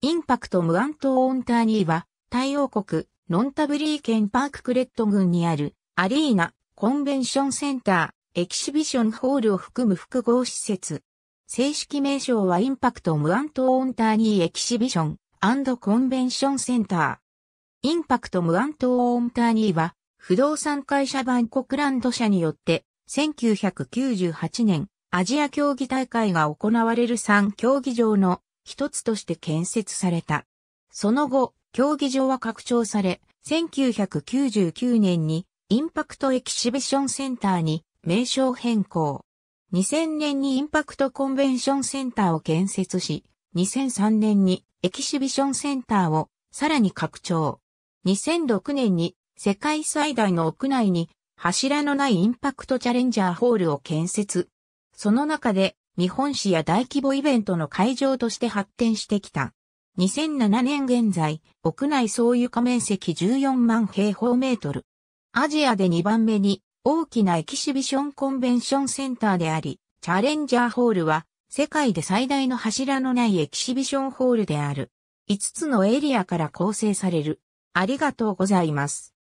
インパクトムアントオンターニーは、太陽国、ノンタブリー県パーククレット郡にある、アリーナ、コンベンションセンター、エキシビションホールを含む複合施設。正式名称はインパクトムアントオンターニーエキシビションコンベンションセンター。インパクトムアントオンターニーは、不動産会社バンコクランド社によって、1998年、アジア競技大会が行われる3競技場の一つとして建設された。その後、競技場は拡張され、1999年にインパクトエキシビションセンターに名称変更。2000年にインパクトコンベンションセンターを建設し、2003年にエキシビションセンターをさらに拡張。2006年に世界最大の屋内に柱のないインパクトチャレンジャーホールを建設。その中で日本史や大規模イベントの会場として発展してきた。2007年現在、屋内総床面積14万平方メートル。アジアで2番目に大きなエキシビションコンベンションセンターであり、チャレンジャーホールは世界で最大の柱のないエキシビションホールである。5つのエリアから構成される。ありがとうございます。